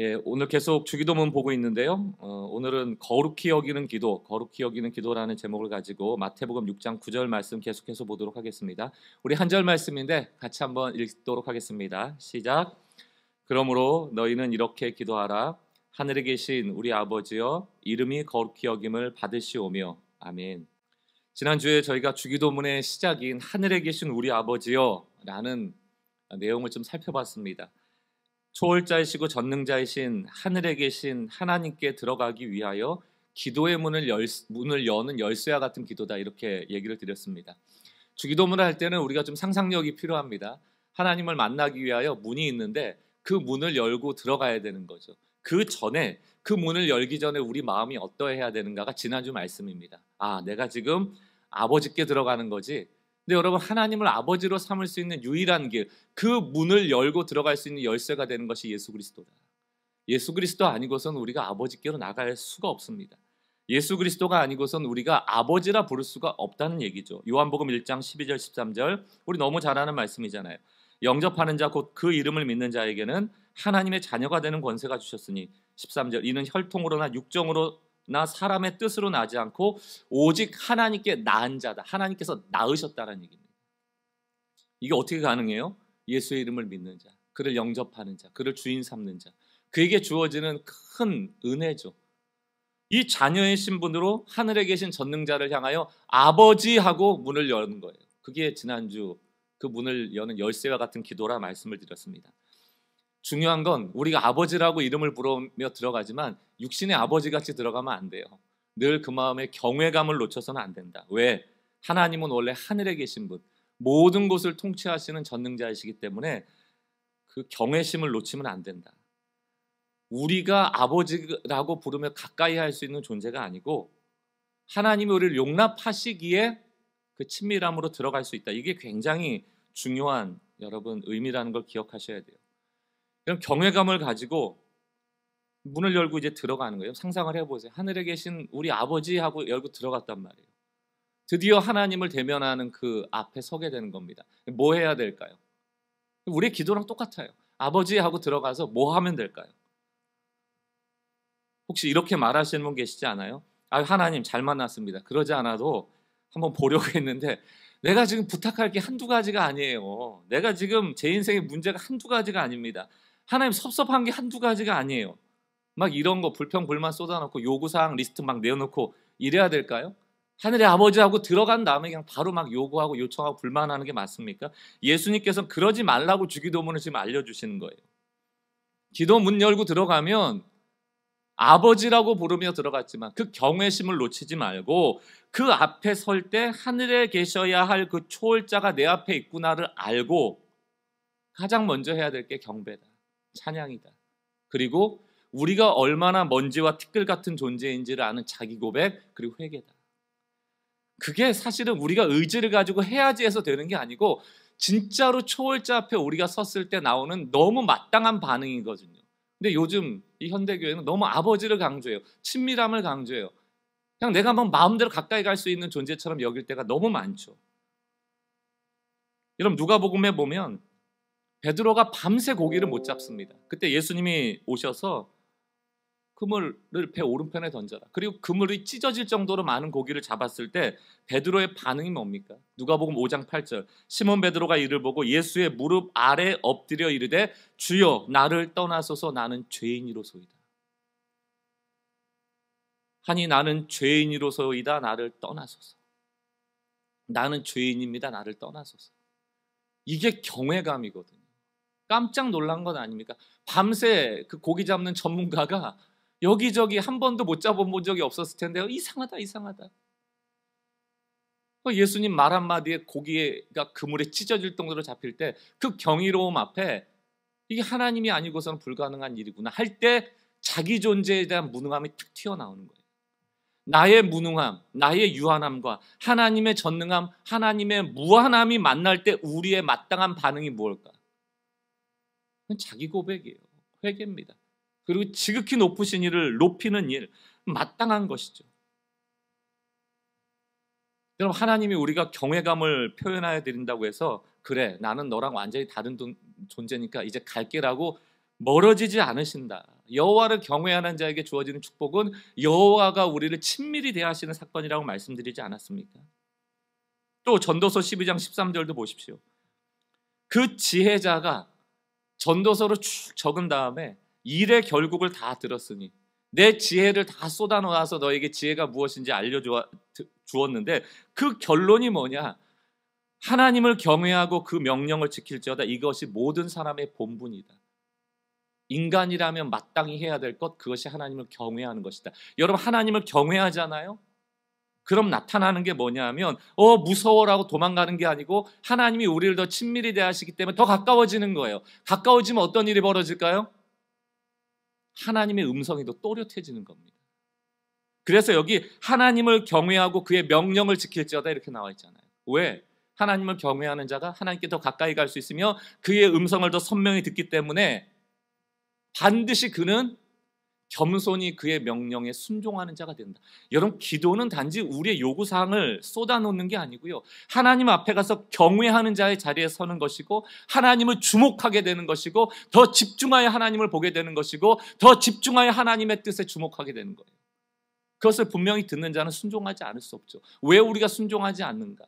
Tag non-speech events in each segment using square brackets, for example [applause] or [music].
예, 오늘 계속 주기도문 보고 있는데요. 어, 오늘은 거룩히 여기는 기도, 거룩히 여기는 기도라는 제목을 가지고 마태복음 6장 9절 말씀 계속해서 보도록 하겠습니다. 우리 한 절 말씀인데 같이 한번 읽도록 하겠습니다. 시작. 그러므로 너희는 이렇게 기도하라. 하늘에 계신 우리 아버지여, 이름이 거룩히 여김을 받으시오며. 아멘. 지난주에 저희가 주기도문의 시작인 하늘에 계신 우리 아버지여라는 내용을 좀 살펴봤습니다. 초월자이시고 전능자이신 하늘에 계신 하나님께 들어가기 위하여 기도의 문을, 열, 문을 여는 열쇠와 같은 기도다 이렇게 얘기를 드렸습니다. 주기도문을 할 때는 우리가 좀 상상력이 필요합니다. 하나님을 만나기 위하여 문이 있는데 그 문을 열고 들어가야 되는 거죠. 그 전에 그 문을 열기 전에 우리 마음이 어떠해야 되는가가 지난주 말씀입니다. 아, 내가 지금 아버지께 들어가는 거지. 근데 여러분 하나님을 아버지로 삼을 수 있는 유일한 길, 그 문을 열고 들어갈 수 있는 열쇠가 되는 것이 예수 그리스도다. 예수 그리스도 아니고선 우리가 아버지께로 나갈 수가 없습니다. 예수 그리스도가 아니고선 우리가 아버지라 부를 수가 없다는 얘기죠. 요한복음 1장 12절 13절 우리 너무 잘 아는 말씀이잖아요. 영접하는 자 곧 그 이름을 믿는 자에게는 하나님의 자녀가 되는 권세가 주셨으니 13절 이는 혈통으로나 육정으로 나 사람의 뜻으로 나지 않고 오직 하나님께 나은 자다. 하나님께서 나으셨다는 얘기입니다. 이게 어떻게 가능해요? 예수의 이름을 믿는 자, 그를 영접하는 자, 그를 주인 삼는 자. 그에게 주어지는 큰 은혜죠. 이 자녀의 신분으로 하늘에 계신 전능자를 향하여 아버지하고 문을 여는 거예요. 그게 지난주 그 문을 여는 열쇠와 같은 기도라 말씀을 드렸습니다. 중요한 건 우리가 아버지라고 이름을 부르며 들어가지만 육신의 아버지 같이 들어가면 안 돼요. 늘 그 마음에 경외감을 놓쳐서는 안 된다. 왜? 하나님은 원래 하늘에 계신 분, 모든 곳을 통치하시는 전능자이시기 때문에 그 경외심을 놓치면 안 된다. 우리가 아버지라고 부르며 가까이 할 수 있는 존재가 아니고 하나님이 우리를 용납하시기에 그 친밀함으로 들어갈 수 있다. 이게 굉장히 중요한 여러분 의미라는 걸 기억하셔야 돼요. 그럼 경외감을 가지고 문을 열고 이제 들어가는 거예요. 상상을 해보세요. 하늘에 계신 우리 아버지하고 열고 들어갔단 말이에요. 드디어 하나님을 대면하는 그 앞에 서게 되는 겁니다. 뭐 해야 될까요? 우리 기도랑 똑같아요. 아버지하고 들어가서 뭐 하면 될까요? 혹시 이렇게 말하시는 분 계시지 않아요? 아, 하나님 잘 만났습니다. 그러지 않아도 한번 보려고 [laughs] 했는데 내가 지금 부탁할 게 한두 가지가 아니에요. 내가 지금 제 인생의 문제가 한두 가지가 아닙니다. 하나님 섭섭한 게 한두 가지가 아니에요. 막 이런 거 불평 불만 쏟아놓고 요구사항 리스트 막 내어놓고 이래야 될까요? 하늘의 아버지하고 들어간 다음에 그냥 바로 막 요구하고 요청하고 불만하는 게 맞습니까? 예수님께서 그러지 말라고 주기도문을 지금 알려주시는 거예요. 기도 문 열고 들어가면 아버지라고 부르며 들어갔지만 그 경외심을 놓치지 말고 그 앞에 설 때 하늘에 계셔야 할 그 초월자가 내 앞에 있구나를 알고 가장 먼저 해야 될 게 경배다. 찬양이다. 그리고 우리가 얼마나 먼지와 티끌 같은 존재인지를 아는 자기 고백 그리고 회개다. 그게 사실은 우리가 의지를 가지고 해야지 해서 되는 게 아니고 진짜로 초월자 앞에 우리가 섰을 때 나오는 너무 마땅한 반응이거든요. 근데 요즘 이 현대교회는 너무 아버지를 강조해요. 친밀함을 강조해요. 그냥 내가 막 마음대로 가까이 갈 수 있는 존재처럼 여길 때가 너무 많죠. 여러분 누가복음에 보면 베드로가 밤새 고기를 못 잡습니다. 그때 예수님이 오셔서 그물을 배 오른편에 던져라. 그리고 그물이 찢어질 정도로 많은 고기를 잡았을 때 베드로의 반응이 뭡니까? 누가복음 5장 8절. 시몬 베드로가 이를 보고 예수의 무릎 아래 엎드려 이르되 주여 나를 떠나소서 나는 죄인이로소이다. 하니 나는 죄인이로소이다 나를 떠나소서. 나는 죄인입니다 나를 떠나소서. 이게 경외감이거든요. 깜짝 놀란 건 아닙니까? 밤새 그 고기 잡는 전문가가 여기저기 한 번도 못 잡아본 적이 없었을 텐데요. 이상하다, 이상하다. 어, 예수님 말 한마디에 고기가 그물에 찢어질 정도로 잡힐 때 그 경이로움 앞에 이게 하나님이 아니고서는 불가능한 일이구나 할 때 자기 존재에 대한 무능함이 툭 튀어나오는 거예요. 나의 무능함, 나의 유한함과 하나님의 전능함, 하나님의 무한함이 만날 때 우리의 마땅한 반응이 무엇일까? 그건 자기 고백이에요. 회개입니다. 그리고 지극히 높으신 일을 높이는 일, 마땅한 것이죠. 그럼 하나님이 우리가 경외감을 표현해여 드린다고 해서 그래 나는 너랑 완전히 다른 존재니까 이제 갈게라고 멀어지지 않으신다. 여호와를 경외하는 자에게 주어지는 축복은 여호와가 우리를 친밀히 대하시는 사건이라고 말씀드리지 않았습니까? 또 전도서 12장 13절도 보십시오. 그 지혜자가 전도서로 쭉 적은 다음에 일의 결국을 다 들었으니 내 지혜를 다 쏟아놓아서 너에게 지혜가 무엇인지 알려주었는데 그 결론이 뭐냐? 하나님을 경외하고 그 명령을 지킬지어다 이것이 모든 사람의 본분이다. 인간이라면 마땅히 해야 될 것 그것이 하나님을 경외하는 것이다. 여러분 하나님을 경외하잖아요. 그럼 나타나는 게 뭐냐면 어 무서워라고 도망가는 게 아니고 하나님이 우리를 더 친밀히 대하시기 때문에 더 가까워지는 거예요. 가까워지면 어떤 일이 벌어질까요? 하나님의 음성이 더 또렷해지는 겁니다. 그래서 여기 하나님을 경외하고 그의 명령을 지킬지어다 이렇게 나와 있잖아요. 왜? 하나님을 경외하는 자가 하나님께 더 가까이 갈 수 있으며 그의 음성을 더 선명히 듣기 때문에 반드시 그는 겸손히 그의 명령에 순종하는 자가 된다. 여러분 기도는 단지 우리의 요구 사항을 쏟아놓는 게 아니고요. 하나님 앞에 가서 경외하는 자의 자리에 서는 것이고 하나님을 주목하게 되는 것이고 더 집중하여 하나님을 보게 되는 것이고 더 집중하여 하나님의 뜻에 주목하게 되는 거예요. 그것을 분명히 듣는 자는 순종하지 않을 수 없죠. 왜 우리가 순종하지 않는가?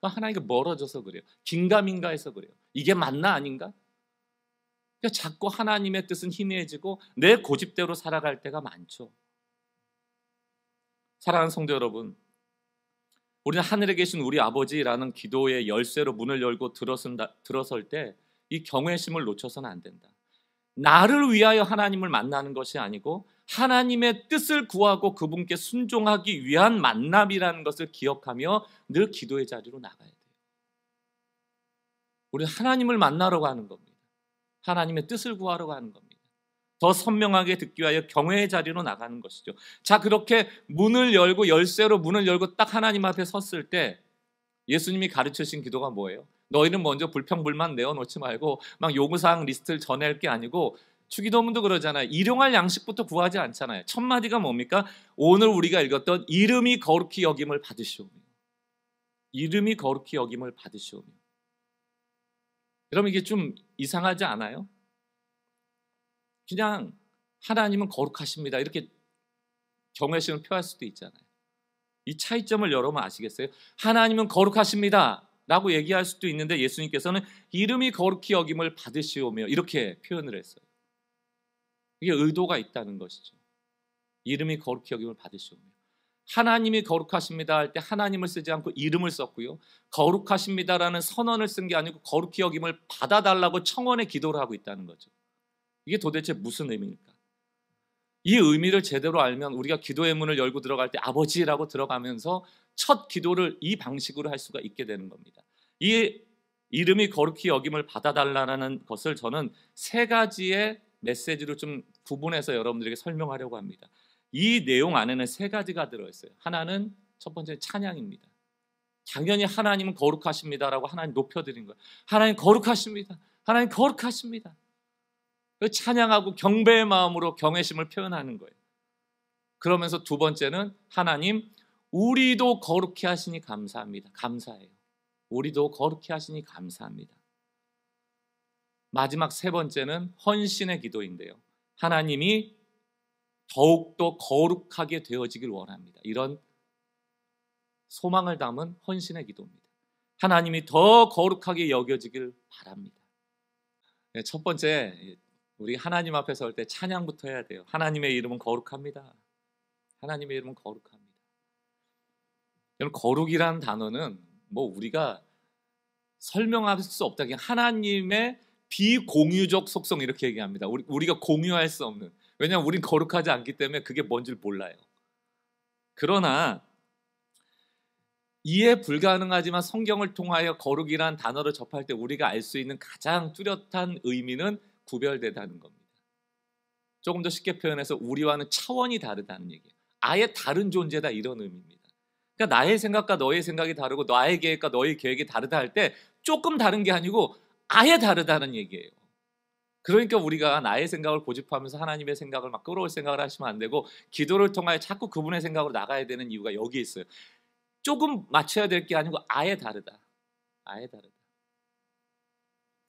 그러니까 하나님께 멀어져서 그래요. 긴가민가해서 그래요. 이게 맞나 아닌가? 그러니까 자꾸 하나님의 뜻은 희미해지고 내 고집대로 살아갈 때가 많죠. 사랑하는 성도 여러분, 우리는 하늘에 계신 우리 아버지라는 기도의 열쇠로 문을 열고 들어선다, 들어설 때 이경외 심을 놓쳐서는 안 된다. 나를 위하여 하나님을 만나는 것이 아니고 하나님의 뜻을 구하고 그분께 순종하기 위한 만남이라는 것을 기억하며 늘 기도의 자리로 나가야 돼요. 우리는 하나님을 만나러 가는 겁니다. 하나님의 뜻을 구하러 가는 겁니다. 더 선명하게 듣기 위하여 경외의 자리로 나가는 것이죠. 자, 그렇게 문을 열고 열쇠로 문을 열고 딱 하나님 앞에 섰을 때 예수님이 가르쳐신 기도가 뭐예요? 너희는 먼저 불평불만 내어놓지 말고 막 요구사항 리스트를 전할 게 아니고 추기도문도 그러잖아요. 일용할 양식부터 구하지 않잖아요. 첫 마디가 뭡니까? 오늘 우리가 읽었던 이름이 거룩히 여김을 받으시오 이름이 거룩히 여김을 받으시오 여러분 이게 좀 이상하지 않아요? 그냥 하나님은 거룩하십니다. 이렇게 경외심을 표할 수도 있잖아요. 이 차이점을 여러분 아시겠어요? 하나님은 거룩하십니다. 라고 얘기할 수도 있는데 예수님께서는 이름이 거룩히 여김을 받으시오며 이렇게 표현을 했어요. 이게 의도가 있다는 것이죠. 이름이 거룩히 여김을 받으시오며. 하나님이 거룩하십니다 할 때 하나님을 쓰지 않고 이름을 썼고요. 거룩하십니다라는 선언을 쓴 게 아니고 거룩히 여김을 받아달라고 청원의 기도를 하고 있다는 거죠. 이게 도대체 무슨 의미입니까? 이 의미를 제대로 알면 우리가 기도의 문을 열고 들어갈 때 아버지라고 들어가면서 첫 기도를 이 방식으로 할 수가 있게 되는 겁니다. 이 이름이 거룩히 여김을 받아달라는 것을 저는 세 가지의 메시지로 좀 구분해서 여러분들에게 설명하려고 합니다. 이 내용 안에는 세 가지가 들어있어요. 하나는 첫 번째 찬양입니다. 당연히 하나님은 거룩하십니다라고 하나님 높여드린 거예요. 하나님 거룩하십니다. 하나님 거룩하십니다. 그 찬양하고 경배의 마음으로 경외심을 표현하는 거예요. 그러면서 두 번째는 하나님 우리도 거룩히 하시니 감사합니다. 감사해요. 우리도 거룩히 하시니 감사합니다. 마지막 세 번째는 헌신의 기도인데요. 하나님이 더욱더 거룩하게 되어지길 원합니다. 이런 소망을 담은 헌신의 기도입니다. 하나님이 더 거룩하게 여겨지길 바랍니다. 네, 첫 번째, 우리 하나님 앞에 서할 때 찬양부터 해야 돼요. 하나님의 이름은 거룩합니다. 하나님의 이름은 거룩합니다. 여러 거룩이란 단어는 뭐 우리가 설명할 수 없다. 하나님의 비공유적 속성 이렇게 얘기합니다. 우리, 우리가 공유할 수 없는 왜냐하면 우린 거룩하지 않기 때문에 그게 뭔지를 몰라요. 그러나 이해 불가능하지만 성경을 통하여 거룩이란 단어를 접할 때 우리가 알 수 있는 가장 뚜렷한 의미는 구별되다는 겁니다. 조금 더 쉽게 표현해서 우리와는 차원이 다르다는 얘기예요. 아예 다른 존재다 이런 의미입니다. 그러니까 나의 생각과 너의 생각이 다르고 나의 계획과 너의 계획이 다르다 할 때 조금 다른 게 아니고 아예 다르다는 얘기예요. 그러니까 우리가 나의 생각을 고집하면서 하나님의 생각을 막 끌어올 생각을 하시면 안 되고 기도를 통하여 자꾸 그분의 생각으로 나가야 되는 이유가 여기 있어요. 조금 맞춰야 될 게 아니고 아예 다르다. 아예 다르다.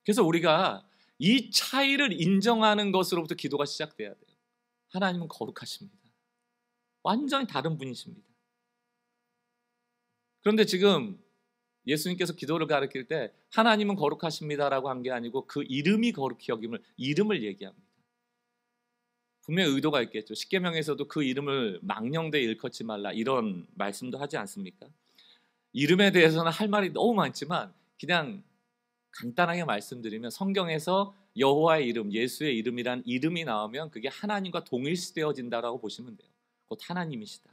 그래서 우리가 이 차이를 인정하는 것으로부터 기도가 시작돼야 돼요. 하나님은 거룩하십니다. 완전히 다른 분이십니다. 그런데 지금 예수님께서 기도를 가르칠 때 하나님은 거룩하십니다라고 한 게 아니고 그 이름이 거룩히 여김을 이름을 얘기합니다. 분명히 의도가 있겠죠. 십계명에서도 그 이름을 망령되이 일컫지 말라 이런 말씀도 하지 않습니까? 이름에 대해서는 할 말이 너무 많지만 그냥 간단하게 말씀드리면 성경에서 여호와의 이름, 예수의 이름이란 이름이 나오면 그게 하나님과 동일시되어진다라고 보시면 돼요. 곧 하나님이시다.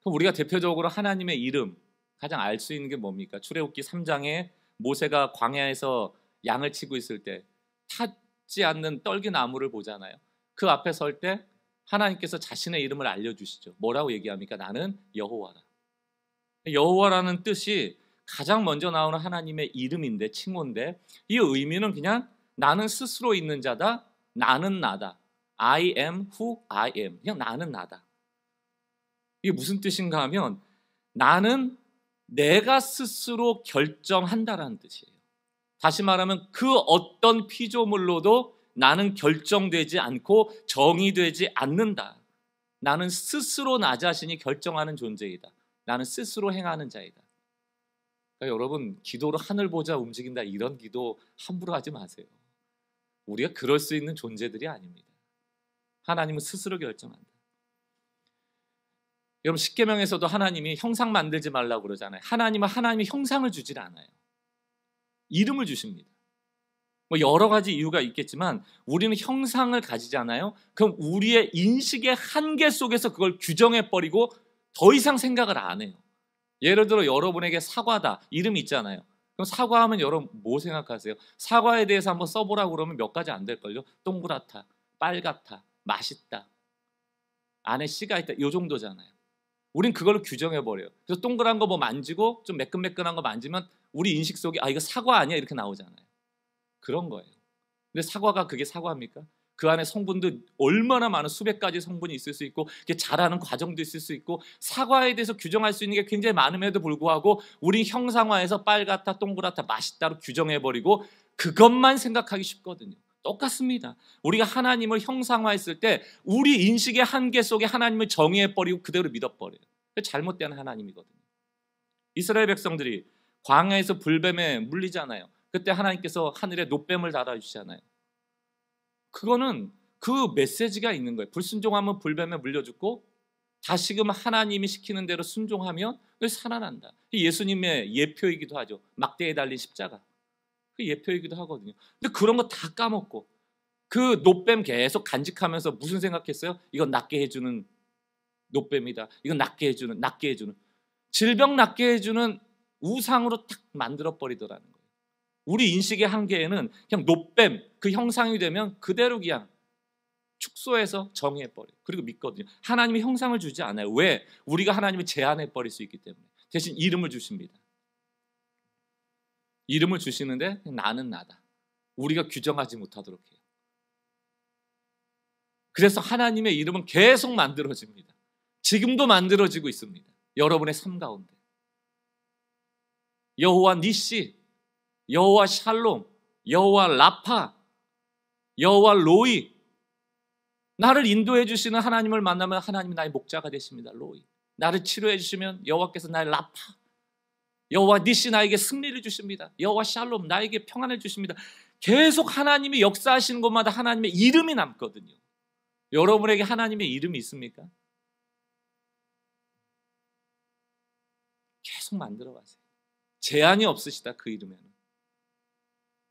그럼 우리가 대표적으로 하나님의 이름, 가장 알 수 있는 게 뭡니까? 출애굽기 3장에 모세가 광야에서 양을 치고 있을 때 타지 않는 떨기 나무를 보잖아요. 그 앞에 설 때 하나님께서 자신의 이름을 알려주시죠. 뭐라고 얘기합니까? 나는 여호와라. 여호와라는 뜻이 가장 먼저 나오는 하나님의 이름인데 칭호인데 이 의미는 그냥 나는 스스로 있는 자다. 나는 나다. I am who I am. 그냥 나는 나다. 이게 무슨 뜻인가 하면 나는 내가 스스로 결정한다라는 뜻이에요. 다시 말하면 그 어떤 피조물로도 나는 결정되지 않고 정의되지 않는다. 나는 스스로 나 자신이 결정하는 존재이다. 나는 스스로 행하는 자이다. 그러니까 여러분 기도로 하늘 보자 움직인다 이런 기도 함부로 하지 마세요. 우리가 그럴 수 있는 존재들이 아닙니다. 하나님은 스스로 결정한다. 여러분 십계명에서도 하나님이 형상 만들지 말라고 그러잖아요. 하나님은 하나님의 형상을 주질 않아요. 이름을 주십니다. 뭐 여러 가지 이유가 있겠지만 우리는 형상을 가지잖아요. 그럼 우리의 인식의 한계 속에서 그걸 규정해 버리고 더 이상 생각을 안 해요. 예를 들어 여러분에게 사과다 이름이 있잖아요. 그럼 사과하면 여러분 뭐 생각하세요? 사과에 대해서 한번 써보라고 그러면 몇 가지 안 될걸요? 동그랗다, 빨갛다, 맛있다, 안에 씨가 있다 이 정도잖아요. 우린 그걸로 규정해버려요. 그래서 동그란 거 뭐 만지고 좀 매끈매끈한 거 만지면 우리 인식 속에 아, 이거 사과 아니야? 이렇게 나오잖아요. 그런 거예요. 근데 사과가 그게 사과입니까? 그 안에 성분들 얼마나 많은 수백 가지 성분이 있을 수 있고 이게 자라는 과정도 있을 수 있고 사과에 대해서 규정할 수 있는 게 굉장히 많음에도 불구하고 우리 형상화해서 빨갛다 동그랗다 맛있다로 규정해버리고 그것만 생각하기 쉽거든요. 똑같습니다. 우리가 하나님을 형상화했을 때 우리 인식의 한계 속에 하나님을 정의해버리고 그대로 믿어버려요. 잘못된 하나님이거든요. 이스라엘 백성들이 광야에서 불뱀에 물리잖아요. 그때 하나님께서 하늘에 노뱀을 달아주시잖아요. 그거는 그 메시지가 있는 거예요. 불순종하면 불뱀에 물려 죽고 다시금 하나님이 시키는 대로 순종하면 살아난다. 예수님의 예표이기도 하죠. 막대에 달린 십자가. 그 예표이기도 하거든요. 근데 그런 거 다 까먹고 그 노뱀 계속 간직하면서 무슨 생각했어요? 이건 낫게 해주는 노뱀이다. 이건 낫게 해주는 낫게 해주는 질병 낫게 해주는 우상으로 탁 만들어 버리더라는 거예요. 우리 인식의 한계에는 그냥 노뱀 그 형상이 되면 그대로 그냥 축소해서 정의해 버려. 그리고 믿거든요. 하나님이 형상을 주지 않아요. 왜? 우리가 하나님을 제한해 버릴 수 있기 때문에. 대신 이름을 주십니다. 이름을 주시는데 나는 나다. 우리가 규정하지 못하도록 해요. 그래서 하나님의 이름은 계속 만들어집니다. 지금도 만들어지고 있습니다. 여러분의 삶 가운데. 여호와 니시, 여호와 샬롬, 여호와 라파, 여호와 로이. 나를 인도해 주시는 하나님을 만나면 하나님이 나의 목자가 되십니다. 로이. 나를 치료해 주시면 여호와께서 나의 라파. 여호와 니시 나에게 승리를 주십니다. 여호와 샬롬 나에게 평안을 주십니다. 계속 하나님이 역사하시는 곳마다 하나님의 이름이 남거든요. 여러분에게 하나님의 이름이 있습니까? 계속 만들어 가세요. 제한이 없으시다 그 이름에는.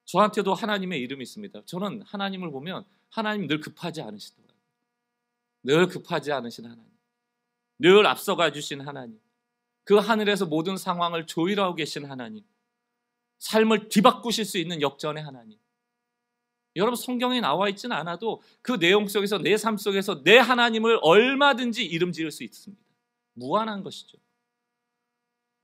저한테도 하나님의 이름이 있습니다. 저는 하나님을 보면 하나님 늘 급하지 않으시더라고요. 늘 급하지 않으신 하나님. 늘 앞서가 주신 하나님. 그 하늘에서 모든 상황을 조율하고 계신 하나님, 삶을 뒤바꾸실 수 있는 역전의 하나님. 여러분 성경에 나와 있지는 않아도 그 내용 속에서 내 삶 속에서 내 하나님을 얼마든지 이름 지을 수 있습니다. 무한한 것이죠.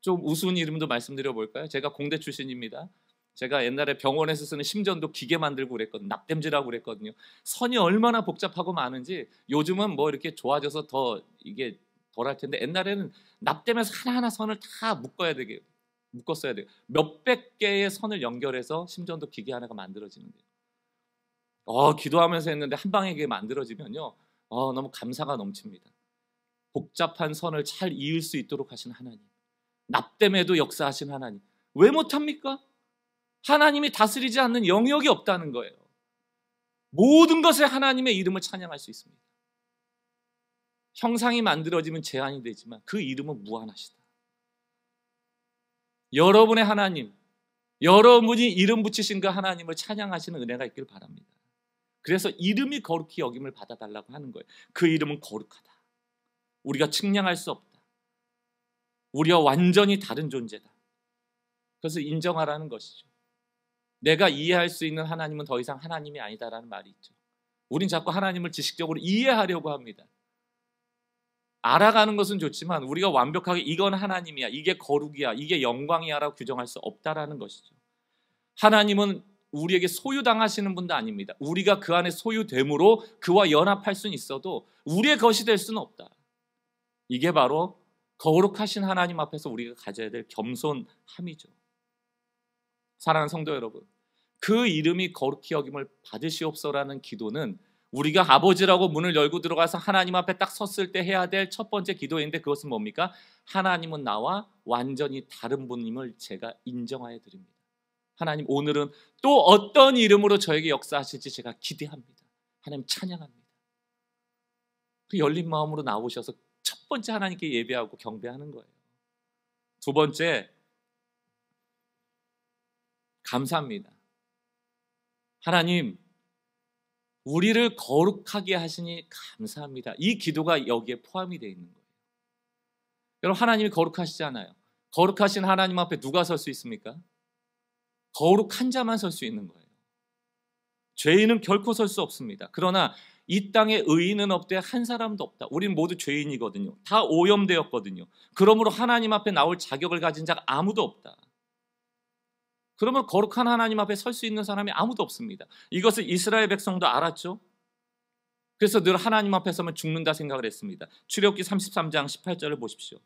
좀 우스운 이름도 말씀드려 볼까요? 제가 공대 출신입니다. 제가 옛날에 병원에서 쓰는 심전도 기계 만들고 그랬거든요. 납땜지라고 그랬거든요. 선이 얼마나 복잡하고 많은지 요즘은 뭐 이렇게 좋아져서 더 이게 덜할 텐데 옛날에는 납땜에서 하나하나 선을 다 묶어야 되게 묶었어야 돼요. 몇백 개의 선을 연결해서 심전도 기계 하나가 만들어지는데요. 어, 기도하면서 했는데 한 방에 이게 만들어지면요. 어, 너무 감사가 넘칩니다. 복잡한 선을 잘 이을 수 있도록 하신 하나님. 납땜에도 역사하신 하나님. 왜 못합니까? 하나님이 다스리지 않는 영역이 없다는 거예요. 모든 것에 하나님의 이름을 찬양할 수 있습니다. 형상이 만들어지면 제한이 되지만 그 이름은 무한하시다. 여러분의 하나님, 여러분이 이름 붙이신 그 하나님을 찬양하시는 은혜가 있길 바랍니다. 그래서 이름이 거룩히 여김을 받아달라고 하는 거예요. 그 이름은 거룩하다. 우리가 측량할 수 없다. 우리와 완전히 다른 존재다. 그래서 인정하라는 것이죠. 내가 이해할 수 있는 하나님은 더 이상 하나님이 아니다라는 말이 있죠. 우린 자꾸 하나님을 지식적으로 이해하려고 합니다. 알아가는 것은 좋지만 우리가 완벽하게 이건 하나님이야, 이게 거룩이야, 이게 영광이야라고 규정할 수 없다라는 것이죠. 하나님은 우리에게 소유당하시는 분도 아닙니다. 우리가 그 안에 소유됨으로 그와 연합할 수는 있어도 우리의 것이 될 수는 없다. 이게 바로 거룩하신 하나님 앞에서 우리가 가져야 될 겸손함이죠. 사랑하는 성도 여러분, 그 이름이 거룩히 여김을 받으시옵소라는 기도는 우리가 아버지라고 문을 열고 들어가서 하나님 앞에 딱 섰을 때 해야 될 첫 번째 기도인데 그것은 뭡니까? 하나님은 나와 완전히 다른 분임을 제가 인정하여 드립니다. 하나님 오늘은 또 어떤 이름으로 저에게 역사하실지 제가 기대합니다. 하나님 찬양합니다. 그 열린 마음으로 나오셔서 첫 번째 하나님께 예배하고 경배하는 거예요. 두 번째 감사합니다. 하나님 우리를 거룩하게 하시니 감사합니다. 이 기도가 여기에 포함이 되어 있는 거예요. 여러분 하나님이 거룩하시잖아요. 거룩하신 하나님 앞에 누가 설 수 있습니까? 거룩한 자만 설 수 있는 거예요. 죄인은 결코 설 수 없습니다. 그러나 이 땅에 의인은 없되 한 사람도 없다. 우린 모두 죄인이거든요. 다 오염되었거든요. 그러므로 하나님 앞에 나올 자격을 가진 자가 아무도 없다. 그러면 거룩한 하나님 앞에 설 수 있는 사람이 아무도 없습니다. 이것을 이스라엘 백성도 알았죠. 그래서 늘 하나님 앞에 서면 죽는다 생각을 했습니다. 출애굽기 33장 18절을 보십시오.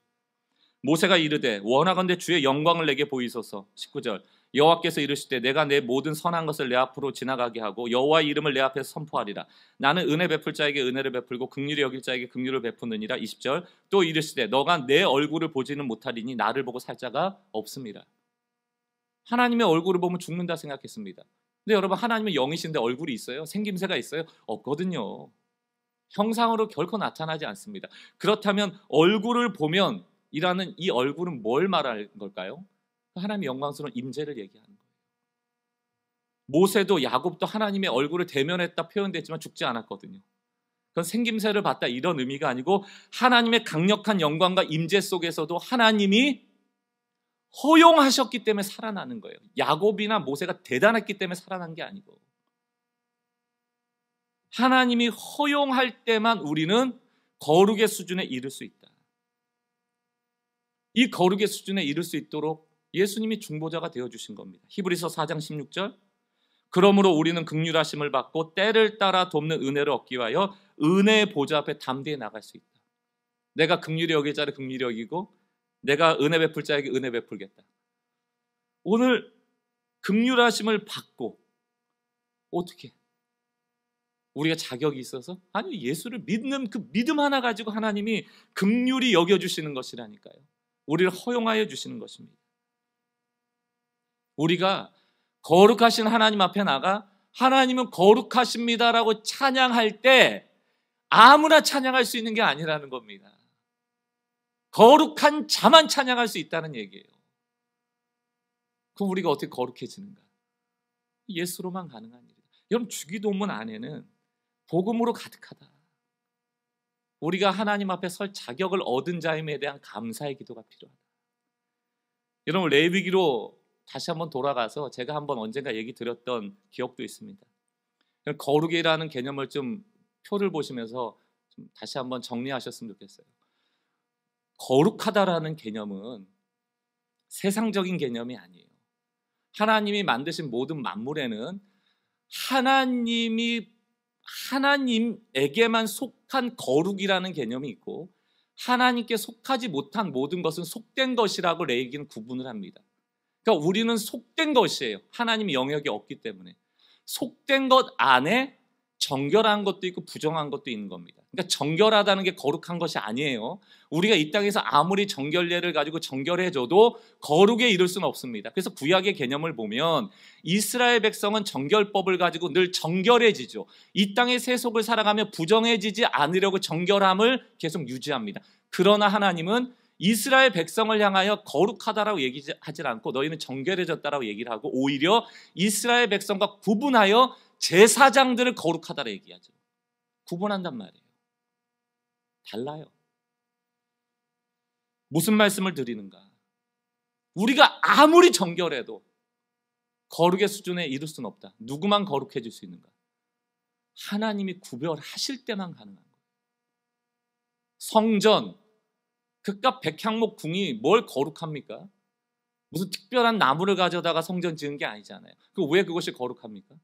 모세가 이르되 원하건대 주의 영광을 내게 보이소서 19절 여호와께서 이르실 때 내가 내 모든 선한 것을 내 앞으로 지나가게 하고 여호와의 이름을 내 앞에서 선포하리라 나는 은혜 베풀 자에게 은혜를 베풀고 긍휼이 여길 자에게 긍휼을 베푸느니라 20절 또 이르시되 너가 내 얼굴을 보지는 못하리니 나를 보고 살자가 없습니다 하나님의 얼굴을 보면 죽는다 생각했습니다. 근데 여러분 하나님은 영이신데 얼굴이 있어요? 생김새가 있어요? 없거든요. 형상으로 결코 나타나지 않습니다. 그렇다면 얼굴을 보면 이라는 이 얼굴은 뭘 말하는 걸까요? 하나님의 영광스러운 임재를 얘기하는 거예요. 모세도 야곱도 하나님의 얼굴을 대면했다 표현됐지만 죽지 않았거든요. 그건 생김새를 봤다 이런 의미가 아니고 하나님의 강력한 영광과 임재 속에서도 하나님이 허용하셨기 때문에 살아나는 거예요. 야곱이나 모세가 대단했기 때문에 살아난 게 아니고 하나님이 허용할 때만 우리는 거룩의 수준에 이를 수 있다. 이 거룩의 수준에 이를 수 있도록 예수님이 중보자가 되어 주신 겁니다. 히브리서 4장 16절. 그러므로 우리는 극률하심을 받고 때를 따라 돕는 은혜를 얻기 위하여 은혜의 보좌 앞에 담대히 나갈 수 있다. 내가 극률이 여길 자를 극률이 여기고 내가 은혜 베풀 자에게 은혜 베풀겠다. 오늘 극률하심을 받고 어떻게 우리가 자격이 있어서 아니 예수를 믿는 그 믿음 하나 가지고 하나님이 극률이 여겨 주시는 것이라니까요. 우리를 허용하여 주시는 것입니다. 우리가 거룩하신 하나님 앞에 나가 하나님은 거룩하십니다라고 찬양할 때 아무나 찬양할 수 있는 게 아니라는 겁니다. 거룩한 자만 찬양할 수 있다는 얘기예요. 그럼 우리가 어떻게 거룩해지는가? 예수로만 가능한 일이다. 여러분 주기도문 안에는 복음으로 가득하다. 우리가 하나님 앞에 설 자격을 얻은 자임에 대한 감사의 기도가 필요하다. 여러분 레위기로 다시 한번 돌아가서 제가 한번 언젠가 얘기 드렸던 기억도 있습니다. 거룩이라는 개념을 좀 표를 보시면서 좀 다시 한번 정리하셨으면 좋겠어요. 거룩하다라는 개념은 세상적인 개념이 아니에요. 하나님이 만드신 모든 만물에는 하나님이 하나님에게만 속한 거룩이라는 개념이 있고 하나님께 속하지 못한 모든 것은 속된 것이라고 레이기는 구분을 합니다. 그러니까 우리는 속된 것이에요. 하나님 영역이 없기 때문에 속된 것 안에 정결한 것도 있고 부정한 것도 있는 겁니다. 그러니까 정결하다는 게 거룩한 것이 아니에요. 우리가 이 땅에서 아무리 정결례를 가지고 정결해줘도 거룩에 이를 수는 없습니다. 그래서 구약의 개념을 보면 이스라엘 백성은 정결법을 가지고 늘 정결해지죠. 이 땅의 세속을 살아가며 부정해지지 않으려고 정결함을 계속 유지합니다. 그러나 하나님은 이스라엘 백성을 향하여 거룩하다라고 얘기하지 않고 너희는 정결해졌다라고 얘기를 하고 오히려 이스라엘 백성과 구분하여 제사장들을 거룩하다라고 얘기하죠. 구분한단 말이에요. 달라요. 무슨 말씀을 드리는가? 우리가 아무리 정결해도 거룩의 수준에 이를 수는 없다. 누구만 거룩해질 수 있는가? 하나님이 구별하실 때만 가능한 거예요. 성전, 그깟 백향목 궁이 뭘 거룩합니까? 무슨 특별한 나무를 가져다가 성전 지은 게 아니잖아요. 그 왜 그것이 거룩합니까?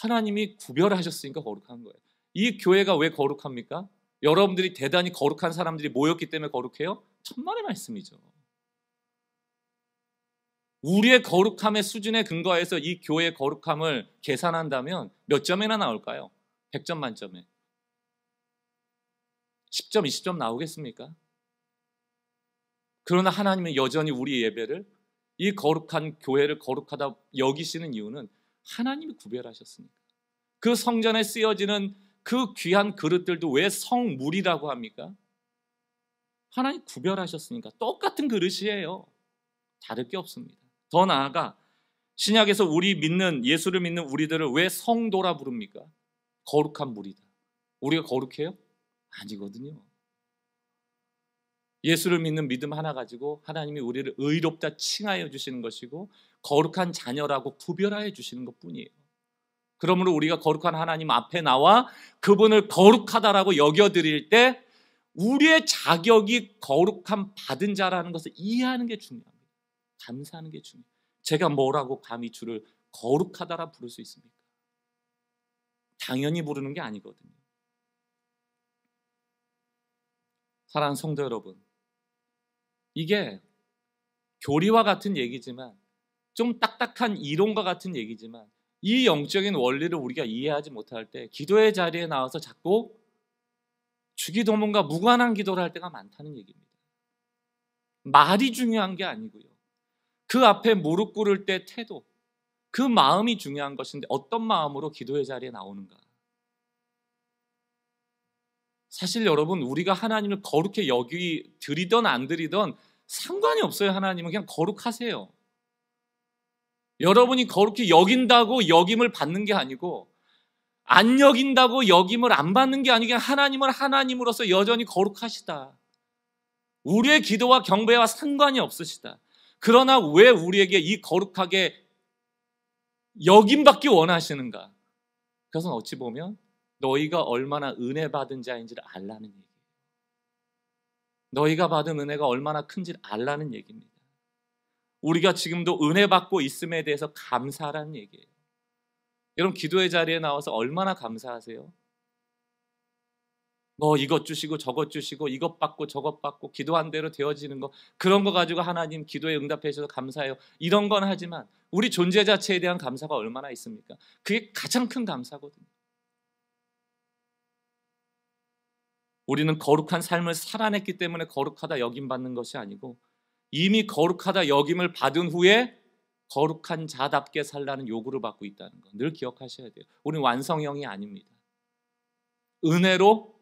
하나님이 구별하셨으니까 거룩한 거예요. 이 교회가 왜 거룩합니까? 여러분들이 대단히 거룩한 사람들이 모였기 때문에 거룩해요? 천만의 말씀이죠. 우리의 거룩함의 수준에 근거해서 이 교회의 거룩함을 계산한다면 몇 점이나 나올까요? 100점 만점에. 10점, 20점 나오겠습니까? 그러나 하나님은 여전히 우리 예배를 이 거룩한 교회를 거룩하다 여기시는 이유는 하나님이 구별하셨습니다. 그 성전에 쓰여지는 그 귀한 그릇들도 왜 성물이라고 합니까? 하나님 구별하셨으니까 똑같은 그릇이에요. 다를 게 없습니다. 더 나아가 신약에서 우리 믿는 예수를 믿는 우리들을 왜 성도라 부릅니까? 거룩한 무리다. 우리가 거룩해요? 아니거든요. 예수를 믿는 믿음 하나 가지고 하나님이 우리를 의롭다 칭하여 주시는 것이고 거룩한 자녀라고 구별하여 주시는 것뿐이에요. 그러므로 우리가 거룩한 하나님 앞에 나와 그분을 거룩하다라고 여겨드릴 때 우리의 자격이 거룩함 받은 자라는 것을 이해하는 게 중요합니다. 감사하는 게중요합니다 제가 뭐라고 감히 주를 거룩하다라 부를 수 있습니까? 당연히 부르는 게 아니거든요. 사랑 성도 여러분, 이게 교리와 같은 얘기지만 좀 딱딱한 이론과 같은 얘기지만 이 영적인 원리를 우리가 이해하지 못할 때 기도의 자리에 나와서 자꾸 주기도문과 무관한 기도를 할 때가 많다는 얘기입니다. 말이 중요한 게 아니고요. 그 앞에 무릎 꿇을 때 태도, 그 마음이 중요한 것인데 어떤 마음으로 기도의 자리에 나오는가. 사실 여러분 우리가 하나님을 거룩해 여기 드리던 안 드리던 상관이 없어요. 하나님은 그냥 거룩하세요. 여러분이 거룩히 여긴다고 여김을 받는 게 아니고 안 여긴다고 여김을 안 받는 게 아니고 하나님은 하나님으로서 여전히 거룩하시다. 우리의 기도와 경배와 상관이 없으시다. 그러나 왜 우리에게 이 거룩하게 여김받기 원하시는가? 그것은 어찌 보면 너희가 얼마나 은혜 받은 자인지를 알라는 얘기예요. 너희가 받은 은혜가 얼마나 큰지를 알라는 얘기입니다. 우리가 지금도 은혜 받고 있음에 대해서 감사하라는 얘기예요. 여러분 기도의 자리에 나와서 얼마나 감사하세요? 뭐 이것 주시고 저것 주시고 이것 받고 저것 받고 기도한 대로 되어지는 거 그런 거 가지고 하나님 기도에 응답해 주셔서 감사해요. 이런 건 하지만 우리 존재 자체에 대한 감사가 얼마나 있습니까? 그게 가장 큰 감사거든요. 우리는 거룩한 삶을 살아냈기 때문에 거룩하다 여김 받는 것이 아니고 이미 거룩하다 여김을 받은 후에 거룩한 자답게 살라는 요구를 받고 있다는 거늘 기억하셔야 돼요. 우리는 완성형이 아닙니다. 은혜로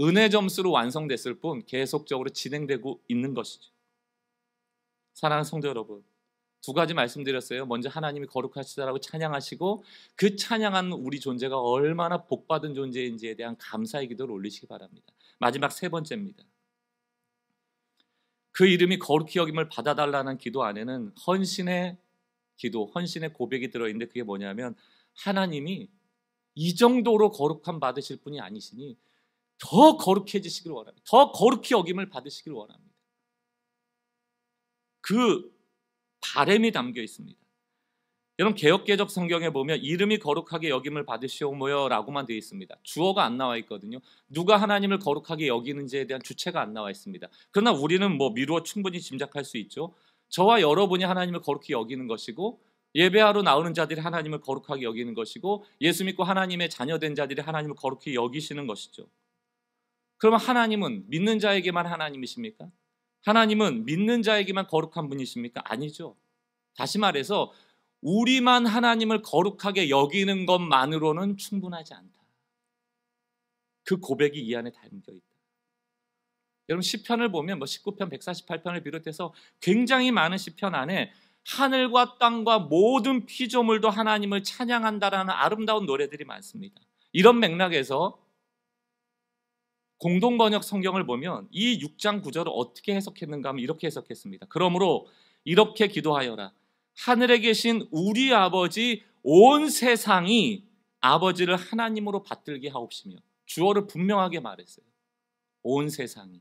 은혜 점수로 완성됐을 뿐 계속적으로 진행되고 있는 것이죠. 사랑하는 성도 여러분, 두 가지 말씀드렸어요. 먼저 하나님이 거룩하시다라고 찬양하시고 그 찬양한 우리 존재가 얼마나 복받은 존재인지에 대한 감사의 기도를 올리시기 바랍니다. 마지막 세 번째입니다. 그 이름이 거룩히 여김을 받아달라는 기도 안에는 헌신의 기도, 헌신의 고백이 들어있는데 그게 뭐냐면 하나님이 이 정도로 거룩함 받으실 분이 아니시니 더 거룩해지시길 원합니다. 더 거룩히 여김을 받으시길 원합니다. 그 바램이 담겨 있습니다. 여러분 개혁개적 성경에 보면 이름이 거룩하게 여김을 받으시오모여라고만 되어 있습니다. 주어가 안 나와 있거든요. 누가 하나님을 거룩하게 여기는지에 대한 주체가 안 나와 있습니다. 그러나 우리는 뭐 미루어 충분히 짐작할 수 있죠. 저와 여러분이 하나님을 거룩히 여기는 것이고 예배하러 나오는 자들이 하나님을 거룩하게 여기는 것이고 예수 믿고 하나님의 자녀된 자들이 하나님을 거룩히 여기시는 것이죠. 그러면 하나님은 믿는 자에게만 하나님이십니까? 하나님은 믿는 자에게만 거룩한 분이십니까? 아니죠. 다시 말해서 우리만 하나님을 거룩하게 여기는 것만으로는 충분하지 않다. 그 고백이 이 안에 담겨 있다. 여러분 시편을 보면 뭐 19편, 148편을 비롯해서 굉장히 많은 시편 안에 하늘과 땅과 모든 피조물도 하나님을 찬양한다라는 아름다운 노래들이 많습니다. 이런 맥락에서 공동 번역 성경을 보면 이 6장 9절을 어떻게 해석했는가 하면 이렇게 해석했습니다. 그러므로 이렇게 기도하여라. 하늘에 계신 우리 아버지 온 세상이 아버지를 하나님으로 받들게 하옵시며 주어를 분명하게 말했어요. 온 세상이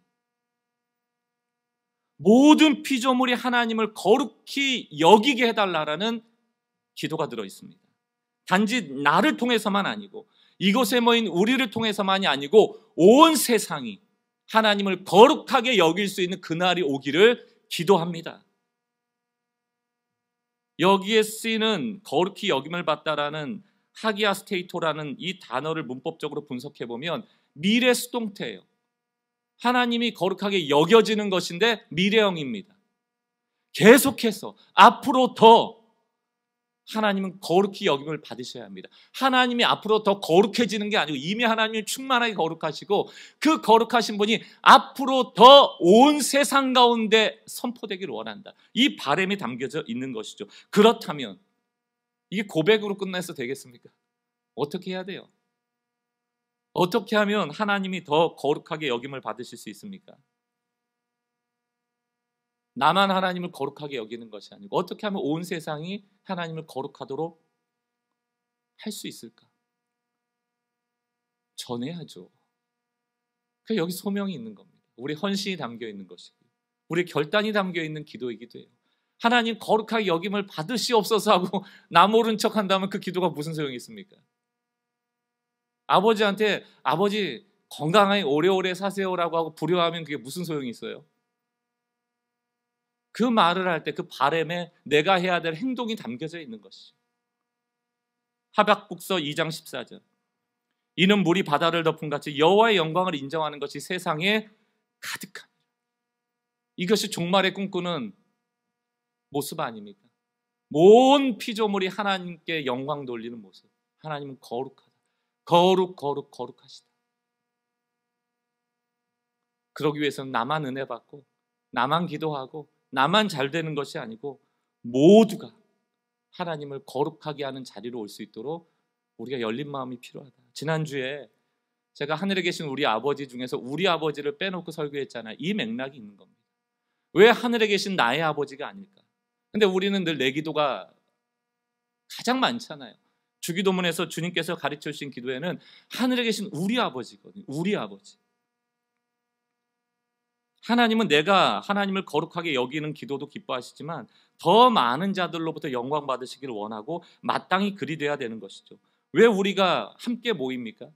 모든 피조물이 하나님을 거룩히 여기게 해달라라는 기도가 들어 있습니다. 단지 나를 통해서만 아니고 이곳에 모인 우리를 통해서만이 아니고 온 세상이 하나님을 거룩하게 여길 수 있는 그날이 오기를 기도합니다. 여기에 쓰이는 거룩히 여김을 받다라는 하기아 스테이토라는 이 단어를 문법적으로 분석해 보면 미래 수동태예요. 하나님이 거룩하게 여겨지는 것인데 미래형입니다. 계속해서 앞으로 더 하나님은 거룩히 여김을 받으셔야 합니다. 하나님이 앞으로 더 거룩해지는 게 아니고 이미 하나님이 충만하게 거룩하시고 그 거룩하신 분이 앞으로 더 온 세상 가운데 선포되기를 원한다. 이 바램이 담겨져 있는 것이죠. 그렇다면 이게 고백으로 끝나서 되겠습니까? 어떻게 해야 돼요? 어떻게 하면 하나님이 더 거룩하게 여김을 받으실 수 있습니까? 나만 하나님을 거룩하게 여기는 것이 아니고 어떻게 하면 온 세상이 하나님을 거룩하도록 할 수 있을까? 전해야죠. 그 여기 소명이 있는 겁니다. 우리 헌신이 담겨 있는 것이고, 우리 결단이 담겨 있는 기도이기도 해요. 하나님 거룩하게 여김을 받으시옵소서 하고 [laughs] 나 모른 척 한다면 그 기도가 무슨 소용이 있습니까? 아버지한테 아버지 건강하게 오래오래 사세요라고 하고 불효하면 그게 무슨 소용이 있어요? 그 말을 할 때 그 바램에 내가 해야 될 행동이 담겨져 있는 것이. 하박국서 2장 14절. 이는 물이 바다를 덮음 같이 여호와의 영광을 인정하는 것이 세상에 가득합 이것이 종말의 꿈꾸는 모습 아닙니까? 모 피조물이 하나님께 영광 돌리는 모습. 하나님은 거룩하다. 거룩 거룩 거룩하시다. 그러기 위해서는 나만 은혜 받고 나만 기도하고 나만 잘 되는 것이 아니고 모두가 하나님을 거룩하게 하는 자리로 올 수 있도록 우리가 열린 마음이 필요하다. 지난주에 제가 하늘에 계신 우리 아버지 중에서 우리 아버지를 빼놓고 설교했잖아요. 이 맥락이 있는 겁니다. 왜 하늘에 계신 나의 아버지가 아닐까? 근데 우리는 늘 내 기도가 가장 많잖아요. 주기도문에서 주님께서 가르쳐 주신 기도에는 하늘에 계신 우리 아버지거든요. 우리 아버지. 하나님은 내가 하나님을 거룩하게 여기는 기도도 기뻐하시지만 더 많은 자들로부터 영광 받으시기를 원하고 마땅히 그리 돼야 되는 것이죠. 왜 우리가 함께 모입니까?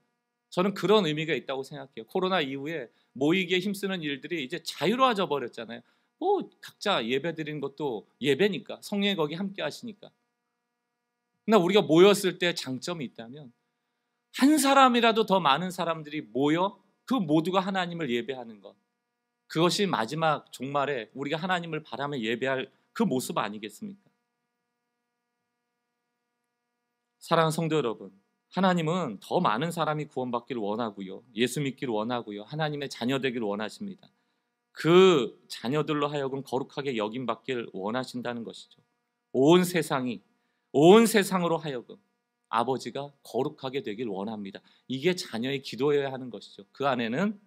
저는 그런 의미가 있다고 생각해요. 코로나 이후에 모이기에 힘쓰는 일들이 이제 자유로워져 버렸잖아요. 뭐 각자 예배 드린 것도 예배니까 성령의 거기 함께 하시니까. 그러나 우리가 모였을 때 장점이 있다면 한 사람이라도 더 많은 사람들이 모여 그 모두가 하나님을 예배하는 것. 그것이 마지막 종말에 우리가 하나님을 바라며 예배할 그 모습 아니겠습니까? 사랑하는 성도 여러분, 하나님은 더 많은 사람이 구원받기를 원하고요. 예수 믿기를 원하고요. 하나님의 자녀 되기를 원하십니다. 그 자녀들로 하여금 거룩하게 여김받기를 원하신다는 것이죠. 온 세상이 온 세상으로 하여금 아버지가 거룩하게 되길 원합니다. 이게 자녀의 기도여야 하는 것이죠. 그 안에는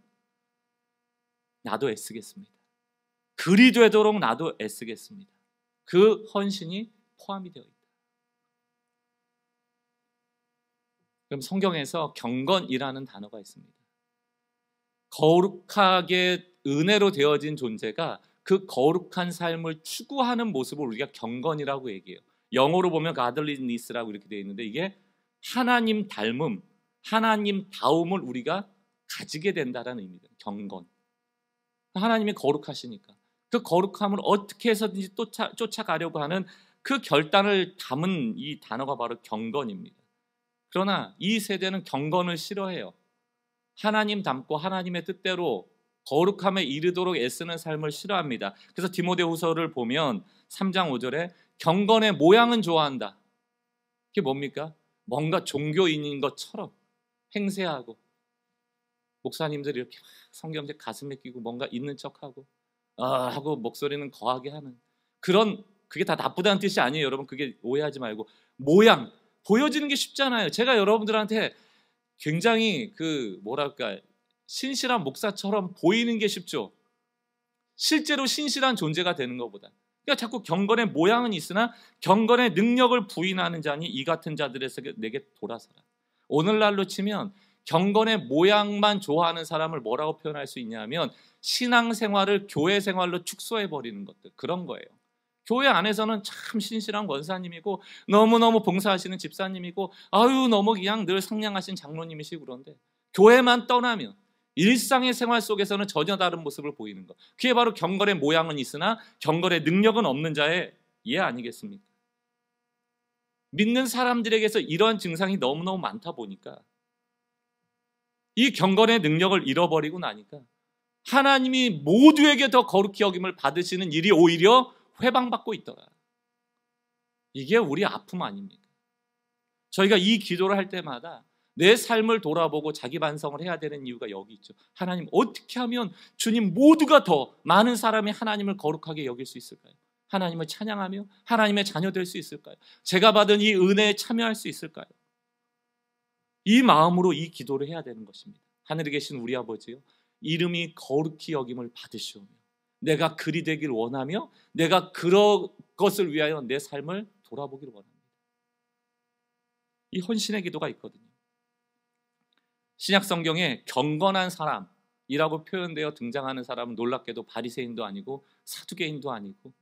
나도 애쓰겠습니다. 글이 되도록 나도 애쓰겠습니다. 그 헌신이 포함이 되어 있다. 그럼 성경에서 경건이라는 단어가 있습니다. 거룩하게 은혜로 되어진 존재가 그 거룩한 삶을 추구하는 모습을 우리가 경건이라고 얘기해요. 영어로 보면 가들리니스라고 이렇게 되어 있는데 이게 하나님 닮음, 하나님 다움을 우리가 가지게 된다는 의미입니다. 경건. 하나님이 거룩하시니까 그 거룩함을 어떻게 해서든지 쫓아, 쫓아가려고 하는 그 결단을 담은 이 단어가 바로 경건입니다. 그러나 이 세대는 경건을 싫어해요. 하나님 닮고 하나님의 뜻대로 거룩함에 이르도록 애쓰는 삶을 싫어합니다. 그래서 디모데후서를 보면 3장 5절에 경건의 모양은 좋아한다. 그게 뭡니까? 뭔가 종교인인 것처럼 행세하고 목사님들이 이렇게 성경책 가슴에 끼고 뭔가 있는 척하고 아 하고 목소리는 거하게 하는 그런 그게 다 나쁘다는 뜻이 아니에요, 여러분. 그게 오해하지 말고 모양 보여지는 게 쉽잖아요. 제가 여러분들한테 굉장히 그 뭐랄까 신실한 목사처럼 보이는 게 쉽죠. 실제로 신실한 존재가 되는 것보다. 그러니까 자꾸 경건의 모양은 있으나 경건의 능력을 부인하는 자니 이 같은 자들에서 내게 돌아서라. 오늘날로 치면 경건의 모양만 좋아하는 사람을 뭐라고 표현할 수 있냐면 신앙생활을 교회생활로 축소해버리는 것들 그런 거예요. 교회 안에서는 참 신실한 권사님이고 너무너무 봉사하시는 집사님이고 아유 너무 그냥 늘 상냥하신 장로님이시고 그런데 교회만 떠나면 일상의 생활 속에서는 전혀 다른 모습을 보이는 것. 그게 바로 경건의 모양은 있으나 경건의 능력은 없는 자의 예 아니겠습니까? 믿는 사람들에게서 이러한 증상이 너무너무 많다 보니까 이 경건의 능력을 잃어버리고 나니까 하나님이 모두에게 더 거룩히 여김을 받으시는 일이 오히려 회방받고 있더라. 이게 우리 아픔 아닙니까? 저희가 이 기도를 할 때마다 내 삶을 돌아보고 자기 반성을 해야 되는 이유가 여기 있죠. 하나님 어떻게 하면 주님 모두가 더 많은 사람이 하나님을 거룩하게 여길 수 있을까요? 하나님을 찬양하며 하나님의 자녀 될 수 있을까요? 제가 받은 이 은혜에 참여할 수 있을까요? 이 마음으로 이 기도를 해야 되는 것입니다. 하늘에 계신 우리 아버지요. 이름이 거룩히 여김을 받으시오며 내가 그리 되길 원하며 내가 그런 것을 위하여 내 삶을 돌아보기를 원합니다. 이 헌신의 기도가 있거든요. 신약 성경에 경건한 사람이라고 표현되어 등장하는 사람은 놀랍게도 바리새인도 아니고 사두개인도 아니고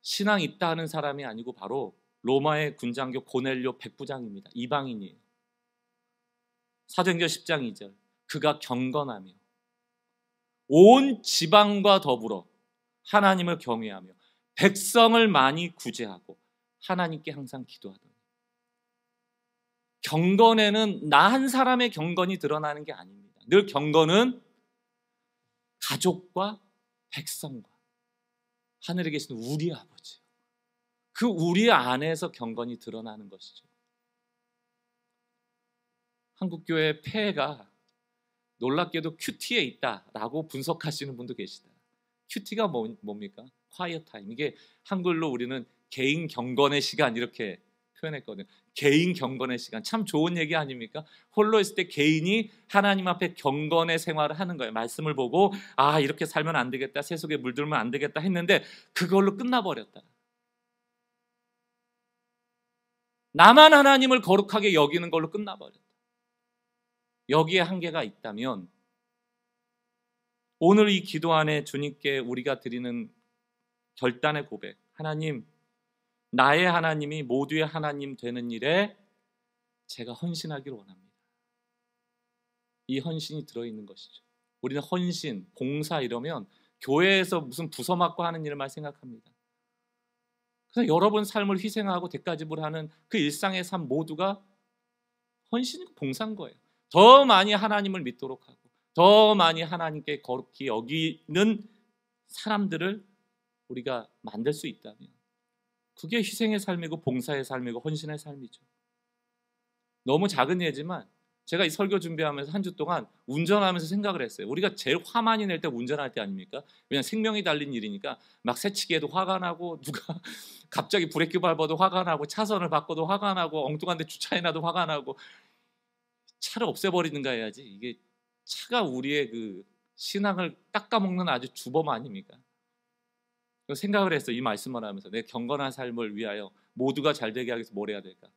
신앙 있다 하는 사람이 아니고 바로 로마의 군장교 고넬료 백부장입니다. 이방인이에요. 사도행전 10장 2절. 그가 경건하며 온 지방과 더불어 하나님을 경외하며 백성을 많이 구제하고 하나님께 항상 기도하더니 경건에는 나 한 사람의 경건이 드러나는 게 아닙니다. 늘 경건은 가족과 백성과 하늘에 계신 우리 아버지 그 우리 안에서 경건이 드러나는 것이죠. 한국교회 폐해가 놀랍게도 큐티에 있다라고 분석하시는 분도 계시다. 큐티가 뭐, 뭡니까? 콰이어 타임. 이게 한글로 우리는 개인 경건의 시간 이렇게 표현했거든요. 개인 경건의 시간. 참 좋은 얘기 아닙니까? 홀로 있을 때 개인이 하나님 앞에 경건의 생활을 하는 거예요. 말씀을 보고, 아, 이렇게 살면 안 되겠다. 세속에 물들면 안 되겠다 했는데, 그걸로 끝나버렸다. 나만 하나님을 거룩하게 여기는 걸로 끝나버렸다. 여기에 한계가 있다면 오늘 이 기도 안에 주님께 우리가 드리는 결단의 고백. 하나님, 나의 하나님이 모두의 하나님 되는 일에 제가 헌신하기를 원합니다. 이 헌신이 들어있는 것이죠. 우리는 헌신, 봉사 이러면 교회에서 무슨 부서 맡고 하는 일만 생각합니다. 그래 여러분 삶을 희생하고 대가 지불하는 그 일상의 삶 모두가 헌신 봉사인 거예요. 더 많이 하나님을 믿도록 하고 더 많이 하나님께 거룩히 여기는 사람들을 우리가 만들 수 있다면 그게 희생의 삶이고 봉사의 삶이고 헌신의 삶이죠. 너무 작은 예지만 제가 이 설교 준비하면서 한 주 동안 운전하면서 생각을 했어요. 우리가 제일 화 많이 낼 때 운전할 때 아닙니까? 왜냐면 생명이 달린 일이니까 막 새치기에도 화가 나고 누가 [laughs] 갑자기 브레이크 밟아도 화가 나고 차선을 바꿔도 화가 나고 엉뚱한데 주차해놔도 화가 나고 차를 없애버리는가 해야지 이게 차가 우리의 그 신앙을 깎아먹는 아주 주범 아닙니까? 생각을 했어 이 말씀을 하면서 내 경건한 삶을 위하여 모두가 잘 되게 하기 위해서 뭘 해야 될까?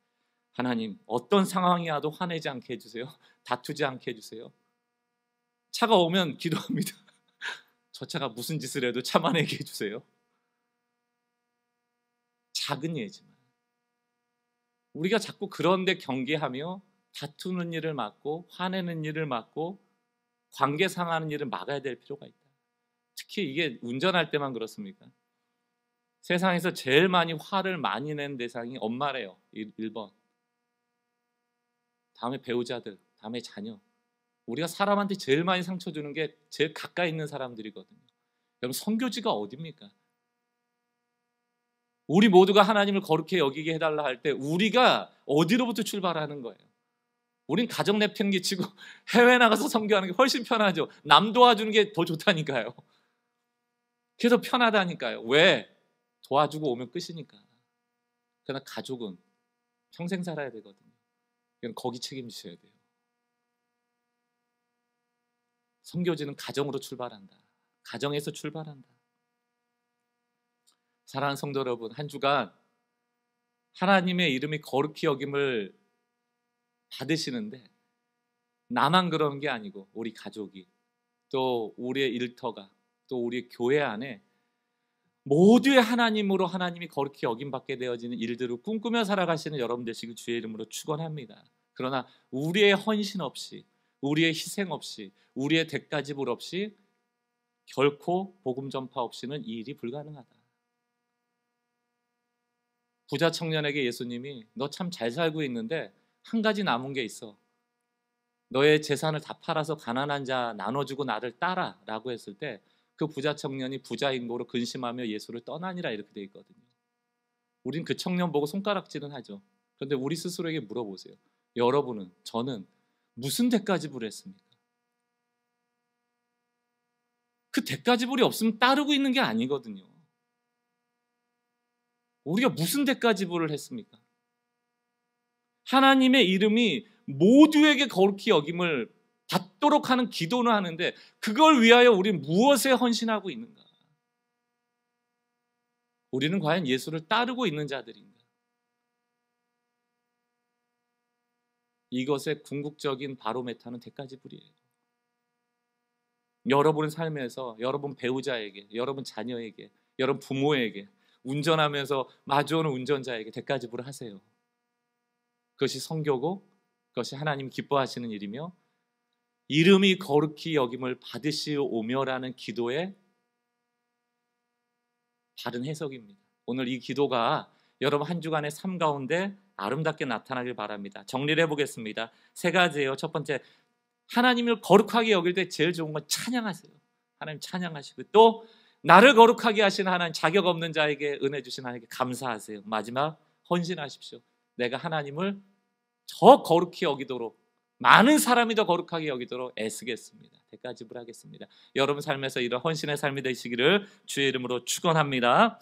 하나님 어떤 상황이와도 화내지 않게 해주세요. [laughs] 다투지 않게 해주세요. 차가 오면 기도합니다. [laughs] 저 차가 무슨 짓을 해도 참아내게 해주세요. 작은 예지만 우리가 자꾸 그런데 경계하며 다투는 일을 막고 화내는 일을 막고 관계 상하는 일을 막아야 될 필요가 있다. 특히 이게 운전할 때만 그렇습니까? 세상에서 제일 많이 화를 많이 낸 대상이 엄마래요. 1번. 다음에 배우자들, 다음에 자녀. 우리가 사람한테 제일 많이 상처 주는 게 제일 가까이 있는 사람들이거든요. 그럼 선교지가 어딥니까? 우리 모두가 하나님을 거룩히 여기게 해달라 할 때 우리가 어디로부터 출발하는 거예요? 우린 가정 내팽기치고 [laughs] 해외 나가서 선교하는 게 훨씬 편하죠. 남 도와주는 게 더 좋다니까요. 그래서 편하다니까요. 왜? 도와주고 오면 끝이니까. 그러나 가족은 평생 살아야 되거든요. 이건 거기 책임지셔야 돼요. 성교지는 가정으로 출발한다. 가정에서 출발한다. 사랑하는 성도 여러분, 한 주간 하나님의 이름이 거룩히 여김을 받으시는데 나만 그런 게 아니고 우리 가족이 또 우리의 일터가 또 우리 교회 안에 모두의 하나님으로 하나님이 거룩히 여김받게 되어지는 일들을 꿈꾸며 살아가시는 여러분 되시길 주의 이름으로 축원합니다. 그러나 우리의 헌신 없이 우리의 희생 없이 우리의 대가 지불 없이 결코 복음 전파 없이는 이 일이 불가능하다. 부자 청년에게 예수님이 너 참 잘 살고 있는데 한 가지 남은 게 있어. 너의 재산을 다 팔아서 가난한 자 나눠주고 나를 따라라고 했을 때그 부자 청년이 부자 인고로 근심하며 예수를 떠나니라 이렇게 돼 있거든요. 우린 그 청년 보고 손가락질은 하죠. 그런데 우리 스스로에게 물어보세요. 여러분은 저는 무슨 대까지부을 했습니까? 그대까지 부리 없으면 따르고 있는 게 아니거든요. 우리가 무슨 대까지 부를 했습니까? 하나님의 이름이 모두에게 거룩히 여김을 있도록 하는 기도는 하는데 그걸 위하여 우리 무엇에 헌신하고 있는가? 우리는 과연 예수를 따르고 있는 자들인가? 이것의 궁극적인 바로메타는 대까지불이에요 여러분의 삶에서 여러분 배우자에게, 여러분 자녀에게, 여러분 부모에게, 운전하면서 마주오는 운전자에게 대까지불을 하세요. 그것이 성교고 그것이 하나님 기뻐하시는 일이며 이름이 거룩히 여김을 받으시오며라는 기도의 바른 해석입니다. 오늘 이 기도가 여러분 한 주간의 삶 가운데 아름답게 나타나길 바랍니다. 정리를 해보겠습니다. 세 가지예요. 첫 번째, 하나님을 거룩하게 여길 때 제일 좋은 건 찬양하세요. 하나님 찬양하시고 또 나를 거룩하게 하신 하나님 자격 없는 자에게 은혜 주신 하나님께 감사하세요. 마지막 헌신하십시오. 내가 하나님을 저 거룩히 여기도록 많은 사람이 더 거룩하게 여기도록 애쓰겠습니다. 대가 지불하겠습니다. 여러분 삶에서 이런 헌신의 삶이 되시기를 주의 이름으로 축원합니다.